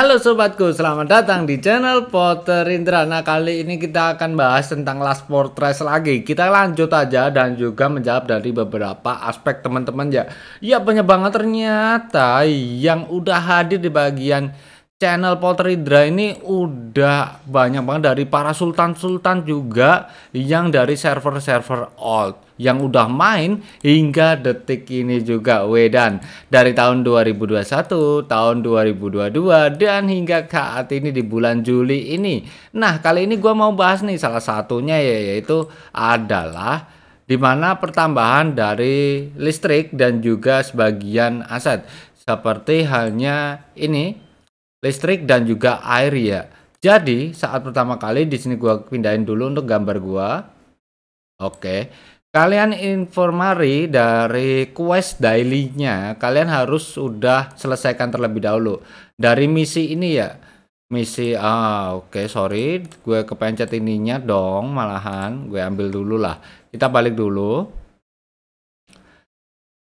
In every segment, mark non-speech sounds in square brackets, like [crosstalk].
Halo sobatku, selamat datang di channel Potter Indra. Nah, kali ini kita akan bahas tentang Last Fortress lagi. Kita lanjut aja dan juga menjawab dari beberapa aspek teman-teman ya. Ya, banyak banget ternyata yang udah hadir di bagian channel Potter Indra ini udah banyak banget dari para sultan-sultan juga yang dari server-server old yang udah main hingga detik ini juga Wedan dari tahun 2021, tahun 2022 dan hingga saat ini di bulan Juli ini. Nah, kali ini gua mau bahas nih salah satunya ya, yaitu adalah di mana pertambahan dari listrik dan juga sebagian aset seperti halnya ini listrik dan juga air ya. Jadi saat pertama kali di sini gua pindahin dulu untuk gambar gua. Oke. Kalian informari dari quest daily-nya, kalian harus sudah selesaikan terlebih dahulu. Dari misi ini ya, misi ah oke okay, sorry gue kepencet ininya dong malahan gue ambil dulu lah kita balik dulu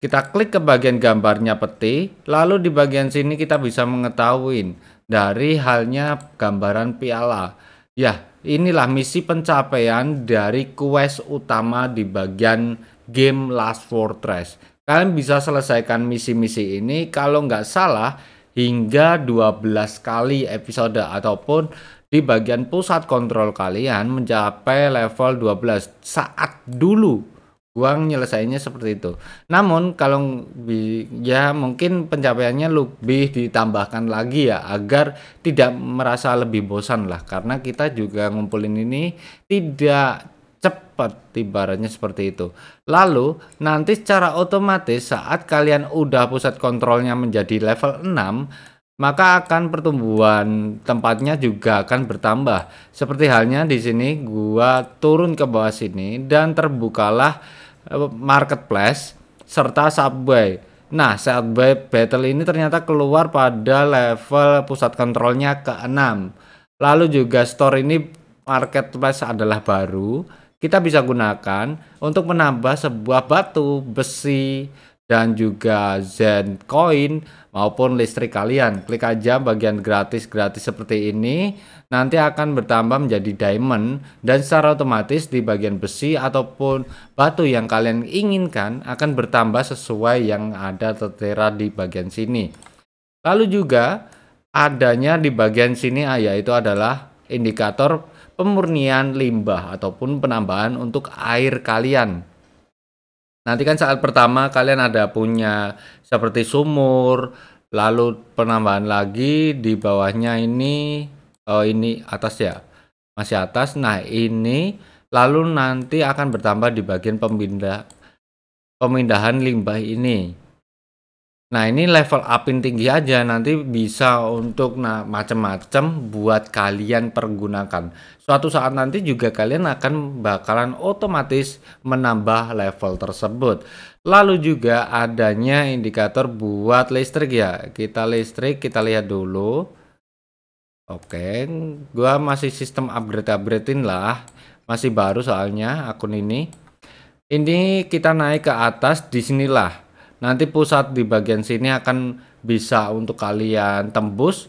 kita klik ke bagian gambarnya peti lalu di bagian sini kita bisa mengetahui dari halnya gambaran piala ya inilah misi pencapaian dari quest utama di bagian game Last Fortress. Kalian bisa selesaikan misi-misi ini kalau nggak salah hingga 12 kali episode ataupun di bagian pusat kontrol kalian mencapai level 12 saat dulu gua nyelesainya seperti itu. Namun kalau ya mungkin pencapaiannya lebih ditambahkan lagi ya agar tidak merasa lebih bosan lah karena kita juga ngumpulin ini tidak cepat ibaratnya seperti itu. Lalu nanti secara otomatis saat kalian udah pusat kontrolnya menjadi level 6 maka akan pertumbuhan tempatnya juga akan bertambah. Seperti halnya di sini gua turun ke bawah sini dan terbukalah eh, marketplace serta subway. Nah, subway battle ini ternyata keluar pada level pusat kontrolnya ke-6. Lalu juga store ini marketplace adalah baru, kita bisa gunakan untuk menambah sebuah batu, besi, dan juga Zen Coin maupun listrik kalian. Klik aja bagian gratis-gratis seperti ini, nanti akan bertambah menjadi diamond dan secara otomatis di bagian besi ataupun batu yang kalian inginkan akan bertambah sesuai yang ada tertera di bagian sini. Lalu juga adanya di bagian sini ah, yaitu adalah indikator pemurnian limbah ataupun penambahan untuk air kalian Nanti kan saat pertama kalian ada punya seperti sumur, lalu penambahan lagi di bawahnya ini oh ini atas ya. Masih atas. Nah, ini lalu nanti akan bertambah di bagian pemindah pemindahan limbah ini. Nah, ini level upin tinggi aja nanti bisa untuk nah macam-macam buat kalian pergunakan. Suatu saat nanti juga kalian akan bakalan otomatis menambah level tersebut. Lalu juga adanya indikator buat listrik ya. Kita listrik kita lihat dulu. Oke, gua masih sistem upgrade-upgradein lah. Masih baru soalnya akun ini. Ini kita naik ke atas disinilah Nanti pusat di bagian sini akan bisa untuk kalian tembus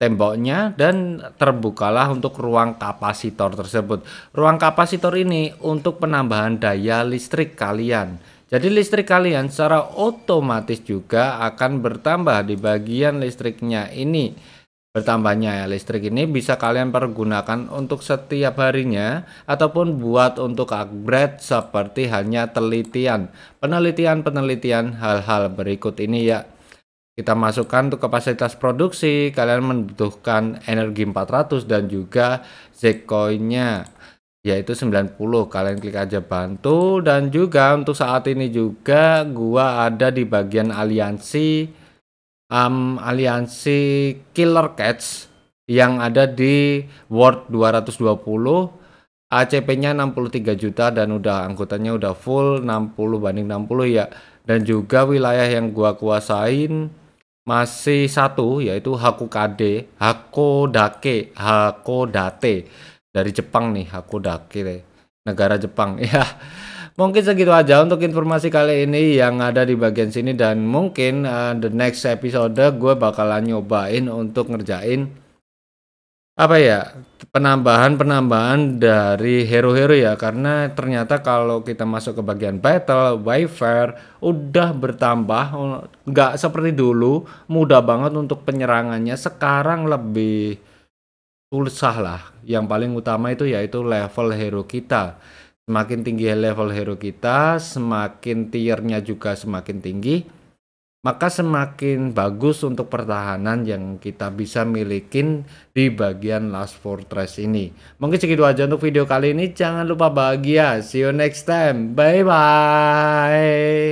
temboknya dan terbukalah untuk ruang kapasitor tersebut. Ruang kapasitor ini untuk penambahan daya listrik kalian. Jadi listrik kalian secara otomatis juga akan bertambah di bagian listriknya ini. Bertambahnya listrik ini bisa kalian pergunakan untuk setiap harinya ataupun buat untuk upgrade seperti hanya telitian, penelitian-penelitian hal-hal berikut ini ya. Kita masukkan untuk kapasitas produksi, kalian membutuhkan energi 400 dan juga zcoin yaitu 90 kalian klik aja bantu dan juga untuk saat ini juga gua ada di bagian aliansi um, aliansi Killer Cats yang ada di World 220 ACP-nya 63 juta dan udah anggotanya udah full 60 banding 60 ya dan juga wilayah yang gua kuasain masih satu yaitu Hakukade Hakodake Hakodate dari Jepang nih Hakodake negara Jepang [laughs] ya mungkin segitu aja untuk informasi kali ini yang ada di bagian sini dan mungkin uh, the next episode gue bakalan nyobain untuk ngerjain apa ya penambahan-penambahan dari hero-hero ya karena ternyata kalau kita masuk ke bagian battle, wafer udah bertambah nggak seperti dulu mudah banget untuk penyerangannya sekarang lebih susah lah yang paling utama itu yaitu level hero kita Semakin tinggi level hero kita, semakin tiernya juga semakin tinggi, maka semakin bagus untuk pertahanan yang kita bisa milikin di bagian Last Fortress ini. Mungkin segitu aja untuk video kali ini. Jangan lupa bahagia. See you next time. Bye-bye.